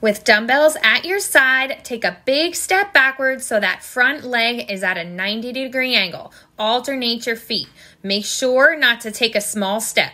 With dumbbells at your side, take a big step backwards so that front leg is at a 90 degree angle. Alternate your feet. Make sure not to take a small step.